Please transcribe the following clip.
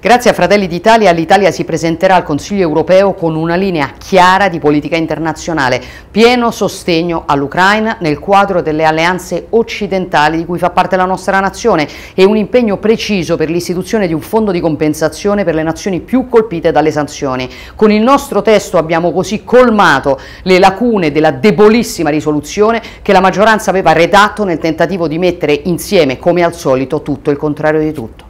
Grazie a Fratelli d'Italia l'Italia si presenterà al Consiglio europeo con una linea chiara di politica internazionale, pieno sostegno all'Ucraina nel quadro delle alleanze occidentali di cui fa parte la nostra nazione e un impegno preciso per l'istituzione di un fondo di compensazione per le nazioni più colpite dalle sanzioni. Con il nostro testo abbiamo così colmato le lacune della debolissima risoluzione che la maggioranza aveva redatto nel tentativo di mettere insieme, come al solito, tutto il contrario di tutto.